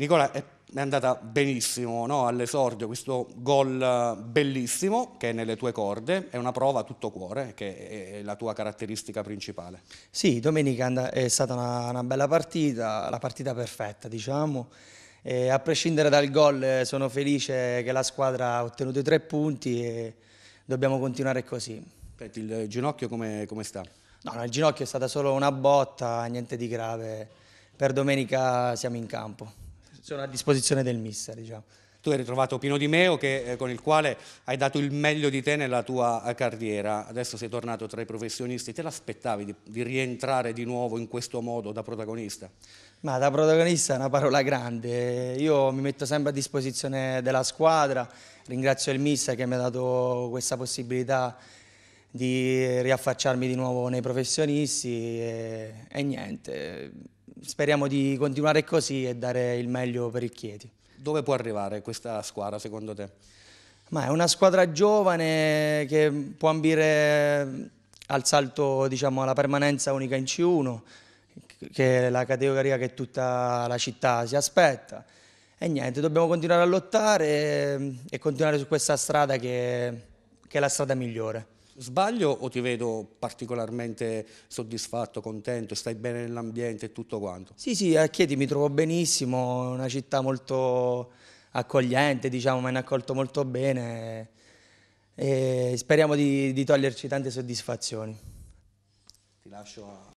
Nicola è andata benissimo no? all'esordio, questo gol eh, bellissimo che è nelle tue corde, è una prova a tutto cuore che è la tua caratteristica principale. Sì, domenica è stata una, una bella partita, la partita perfetta diciamo. E a prescindere dal gol eh, sono felice che la squadra ha ottenuto i tre punti e dobbiamo continuare così. Senti, il ginocchio come, come sta? No, no, il ginocchio è stata solo una botta, niente di grave. Per domenica siamo in campo sono a disposizione del mister. Diciamo. Tu hai ritrovato Pino Di Meo che, eh, con il quale hai dato il meglio di te nella tua eh, carriera, adesso sei tornato tra i professionisti, te l'aspettavi di, di rientrare di nuovo in questo modo da protagonista? Ma da protagonista è una parola grande, io mi metto sempre a disposizione della squadra, ringrazio il mister che mi ha dato questa possibilità di riaffacciarmi di nuovo nei professionisti e, e niente, speriamo di continuare così e dare il meglio per il Chieti. Dove può arrivare questa squadra secondo te? Ma è una squadra giovane che può ambire eh, al salto diciamo, alla permanenza unica in C1, che è la categoria che tutta la città si aspetta. E niente, dobbiamo continuare a lottare ehm, e, continuare su questa strada che, che è la strada migliore. Sbaglio o ti vedo particolarmente soddisfatto, contento, stai bene nell'ambiente e tutto quanto? Sì, sì, a Chieti mi trovo benissimo, è una città molto accogliente, diciamo, mi hanno accolto molto bene e speriamo di, di toglierci tante soddisfazioni. Ti lascio a...